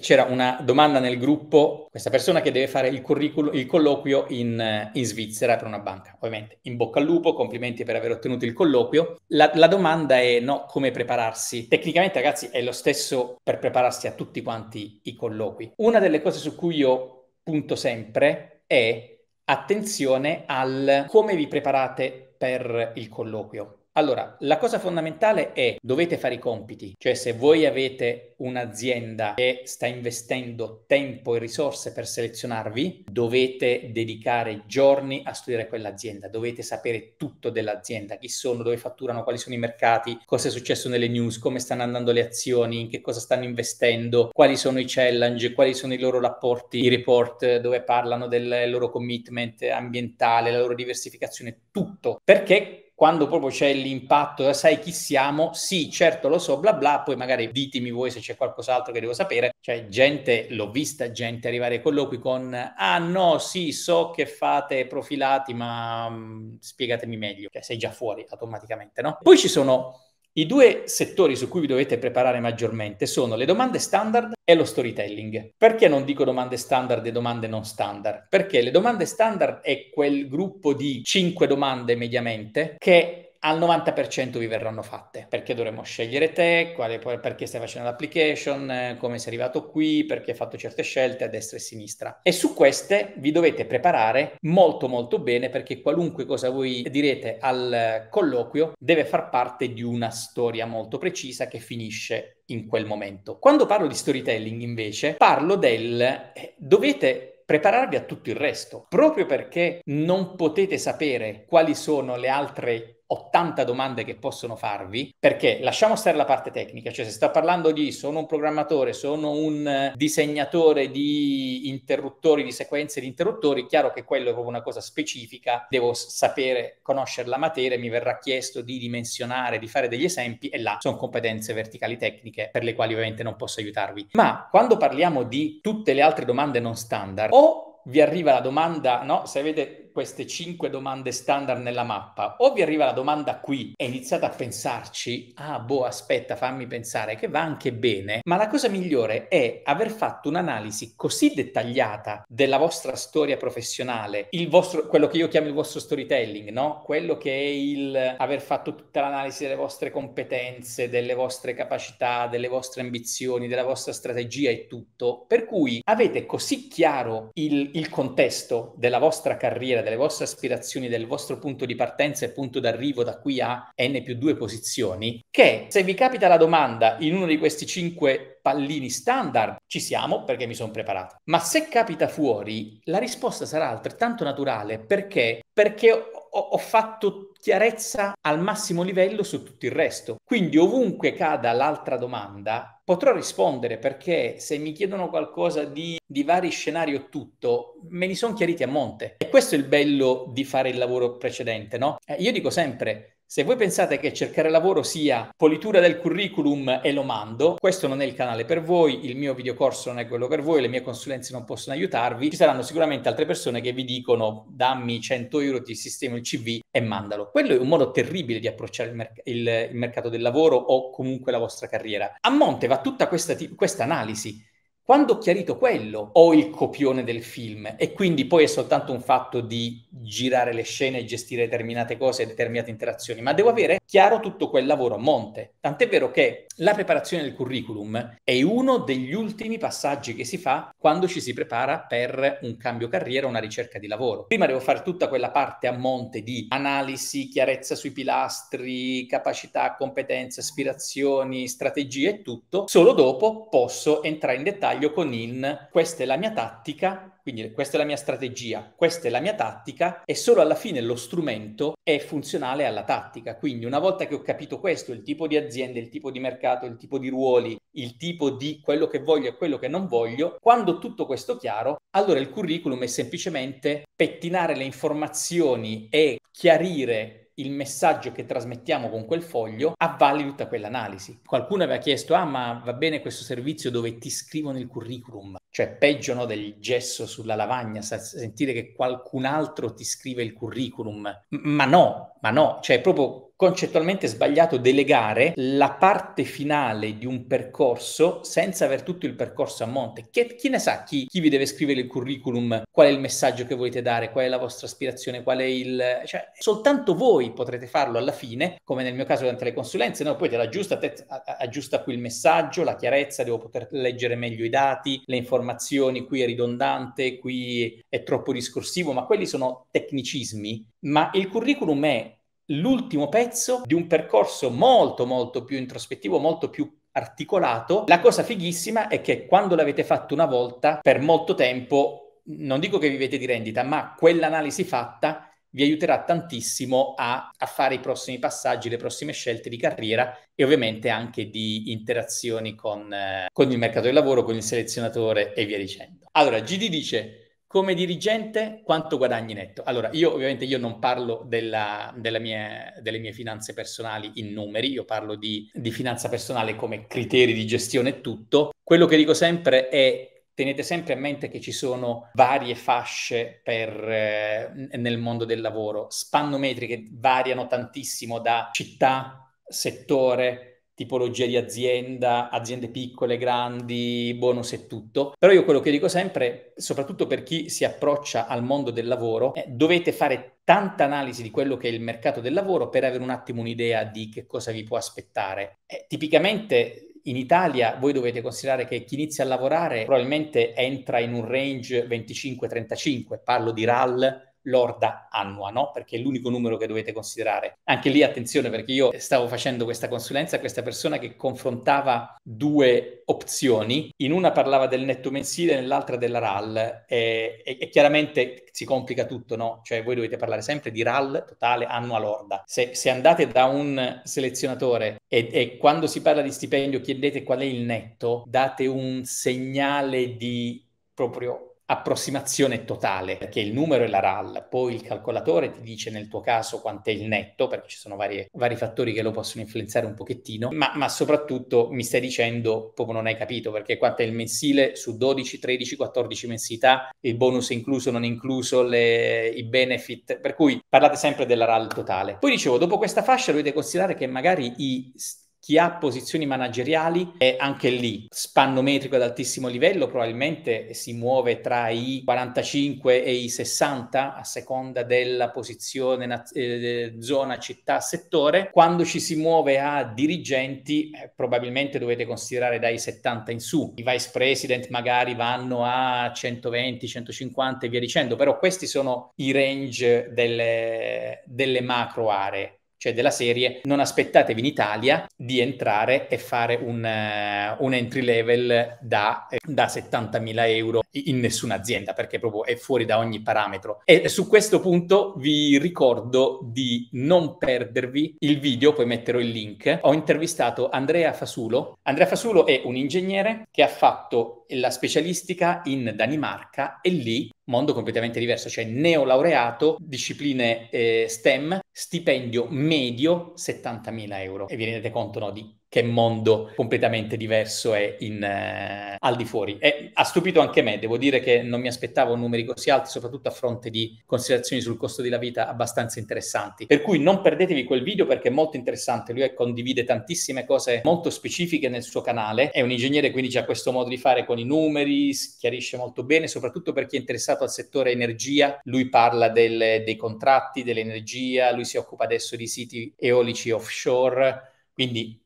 c'era una domanda nel gruppo, questa persona che deve fare il, curriculum, il colloquio in, in, Svizzera per una banca. Ovviamente, in bocca al lupo, complimenti per aver ottenuto il colloquio. La, la domanda è no, come prepararsi? Tecnicamente, ragazzi, è lo stesso per prepararsi a tutti quanti i colloqui. Una delle cose su cui io punto sempre è attenzione al come vi preparate per il colloquio. Allora, la cosa fondamentale è dovete fare i compiti, cioè se voi avete un'azienda che sta investendo tempo e risorse per selezionarvi, dovete dedicare giorni a studiare quell'azienda, dovete sapere tutto dell'azienda, chi sono, dove fatturano, quali sono i mercati, cosa è successo nelle news, come stanno andando le azioni, in che cosa stanno investendo, quali sono i challenge, quali sono i loro rapporti, i report dove parlano del loro commitment ambientale, la loro diversificazione, tutto. Perché quando proprio c'è l'impatto, sai chi siamo, sì, certo lo so, bla bla, poi magari ditemi voi se c'è qualcos'altro che devo sapere, cioè gente, l'ho vista gente arrivare ai colloqui con, ah no, sì, so che fate profilati, ma mh, mhmm, spiegatemi meglio, cioè sei già fuori automaticamente, no? Poi ci sono i due settori su cui vi dovete preparare maggiormente sono le domande standard e lo storytelling. Perché non dico domande standard e domande non standard? Perché le domande standard è quel gruppo di 5 domande mediamente che al 90% vi verranno fatte, perché dovremmo scegliere te, quale, perché stai facendo l'application, come sei arrivato qui, perché hai fatto certe scelte a destra e a sinistra. E su queste vi dovete preparare molto molto bene perché qualunque cosa voi direte al colloquio deve far parte di una storia molto precisa che finisce in quel momento. Quando parlo di storytelling invece parlo del eh, dovete prepararvi a tutto il resto, proprio perché non potete sapere quali sono le altre 80 domande che possono farvi, perché lasciamo stare la parte tecnica, cioè se sta parlando di sono un programmatore, sono un eh, disegnatore di interruttori, di sequenze di interruttori, chiaro che quello è proprio una cosa specifica, devo sapere, conoscere la materia, mi verrà chiesto di dimensionare, di fare degli esempi e là sono competenze verticali tecniche per le quali ovviamente non posso aiutarvi. Ma quando parliamo di tutte le altre domande non standard, o vi arriva la domanda, no, se avete queste cinque domande standard nella mappa, o vi arriva la domanda qui e iniziate a pensarci, ah boh, aspetta, fammi pensare, che va anche bene, ma la cosa migliore è aver fatto un'analisi così dettagliata della vostra storia professionale, il vostro, quello che io chiamo il vostro storytelling, no? Quello che è il aver fatto tutta l'analisi delle vostre competenze, delle vostre capacità, delle vostre ambizioni, della vostra strategia e tutto, per cui avete così chiaro il, il contesto della vostra carriera sfera, delle vostre aspirazioni, del vostro punto di partenza e punto d'arrivo da qui a n più 2 posizioni, che se vi capita la domanda in uno di questi cinque pallini standard, ci siamo perché mi sono preparato. Ma se capita fuori, la risposta sarà altrettanto naturale perché, perché ho, ho fatto chiarezza al massimo livello su tutto il resto. Quindi ovunque cada l'altra domanda, potrò rispondere perché se mi chiedono qualcosa di, di vari scenari o tutto, me li sono chiariti a monte. E questo è il bello di fare il lavoro precedente, no? Eh, io dico sempre, se voi pensate che cercare lavoro sia politura del curriculum e lo mando, questo non è il canale per voi, il mio videocorso non è quello per voi, le mie consulenze non possono aiutarvi, ci saranno sicuramente altre persone che vi dicono dammi 100 euro, ti sistemo il CV e mandalo. Quello è un modo terribile di approcciare il, merc- il, il mercato del lavoro o comunque la vostra carriera. A monte va tutta questa, questa analisi quando ho chiarito quello, ho il copione del film e quindi poi è soltanto un fatto di girare le scene e gestire determinate cose e determinate interazioni, ma devo avere chiaro tutto quel lavoro a monte. Tant'è vero che la preparazione del curriculum è uno degli ultimi passaggi che si fa quando ci si prepara per un cambio carriera, una ricerca di lavoro. Prima devo fare tutta quella parte a monte di analisi, chiarezza sui pilastri, capacità, competenze, aspirazioni, strategie e tutto. Solo dopo posso entrare in dettaglio con il questa è la mia tattica quindi questa è la mia strategia, questa è la mia tattica e solo alla fine lo strumento è funzionale alla tattica. Quindi una volta che ho capito questo, il tipo di azienda, il tipo di mercato, il tipo di ruoli, il tipo di quello che voglio e quello che non voglio, quando tutto questo è chiaro, allora il curriculum è semplicemente pettinare le informazioni e chiarire il messaggio che trasmettiamo con quel foglio avvali tutta quell'analisi. Qualcuno aveva chiesto, ah ma va bene questo servizio dove ti scrivono il curriculum, cioè peggio no, del gesso sulla lavagna, sentire che qualcun altro ti scrive il curriculum. Ma no, ma no, cioè proprio concettualmente sbagliato delegare la parte finale di un percorso senza aver tutto il percorso a monte. Chi, chi ne sa chi, chi, vi deve scrivere il curriculum, qual è il messaggio che volete dare, qual è la vostra aspirazione, qual è il... Cioè, soltanto voi potrete farlo alla fine, come nel mio caso durante le consulenze, no? poi te l'aggiusta, te, aggiusta qui il messaggio, la chiarezza, devo poter leggere meglio i dati, le informazioni, qui è ridondante, qui è troppo discorsivo, ma quelli sono tecnicismi, ma il curriculum è l'ultimo pezzo di un percorso molto molto più introspettivo, molto più articolato. La cosa fighissima è che quando l'avete fatto una volta, per molto tempo, non dico che vivete di rendita, ma quell'analisi fatta vi aiuterà tantissimo a, a, fare i prossimi passaggi, le prossime scelte di carriera e ovviamente anche di interazioni con, eh, con il mercato del lavoro, con il selezionatore e via dicendo. Allora, GD dice, come dirigente quanto guadagni netto? Allora, io ovviamente io non parlo della, della mie, delle mie finanze personali in numeri, io parlo di, di finanza personale come criteri di gestione e tutto. Quello che dico sempre è tenete sempre a mente che ci sono varie fasce per, eh, nel mondo del lavoro, spannometriche variano tantissimo da città, settore, tipologie di azienda, aziende piccole, grandi, bonus e tutto. Però io quello che dico sempre, soprattutto per chi si approccia al mondo del lavoro, è dovete fare tanta analisi di quello che è il mercato del lavoro per avere un attimo un'idea di che cosa vi può aspettare. Eh, tipicamente in Italia voi dovete considerare che chi inizia a lavorare probabilmente entra in un range 25-35, parlo di RAL lorda annua, no? Perché è l'unico numero che dovete considerare. Anche lì attenzione perché io stavo facendo questa consulenza a questa persona che confrontava due opzioni, in una parlava del netto mensile, nell'altra della RAL e, e, e chiaramente si complica tutto, no? Cioè voi dovete parlare sempre di RAL totale annua lorda. Se, se andate da un selezionatore e, e quando si parla di stipendio chiedete qual è il netto, date un segnale di proprio approssimazione totale, perché il numero è la RAL, poi il calcolatore ti dice nel tuo caso quant'è il netto, perché ci sono varie, vari fattori che lo possono influenzare un pochettino, ma, ma, soprattutto mi stai dicendo, proprio non hai capito, perché quanto è il mensile su 12, 13, 14 mensilità, il bonus incluso, non incluso, le, i benefit, per cui parlate sempre della RAL totale. Poi dicevo, dopo questa fascia dovete considerare che magari i chi ha posizioni manageriali è anche lì spannometrico ad altissimo livello, probabilmente si muove tra i 45 e i 60 a seconda della posizione, eh, zona, città, settore. Quando ci si muove a dirigenti, eh, probabilmente dovete considerare dai 70 in su. I vice president magari vanno a 120, 150 e via dicendo, però questi sono i range delle, delle macro aree cioè della serie non aspettatevi in Italia di entrare e fare un, uh, un entry level da, eh, da, 70.000 euro in nessuna azienda perché proprio è fuori da ogni parametro. E su questo punto vi ricordo di non perdervi il video, poi metterò il link. Ho intervistato Andrea Fasulo. Andrea Fasulo è un ingegnere che ha fatto la specialistica in Danimarca e lì mondo completamente diverso, cioè neolaureato, discipline eh, STEM, stipendio medio 70.000 euro. E vi rendete conto no, di che mondo completamente diverso è in, eh, al di fuori. E ha stupito anche me, devo dire che non mi aspettavo numeri così alti, soprattutto a fronte di considerazioni sul costo della vita abbastanza interessanti. Per cui non perdetevi quel video perché è molto interessante, lui eh, condivide tantissime cose molto specifiche nel suo canale, è un ingegnere quindi ha questo modo di fare con i numeri, chiarisce molto bene, soprattutto per chi è interessato al settore energia, lui parla del, dei contratti, dell'energia, lui si occupa adesso di siti eolici offshore, quindi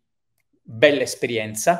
bella esperienza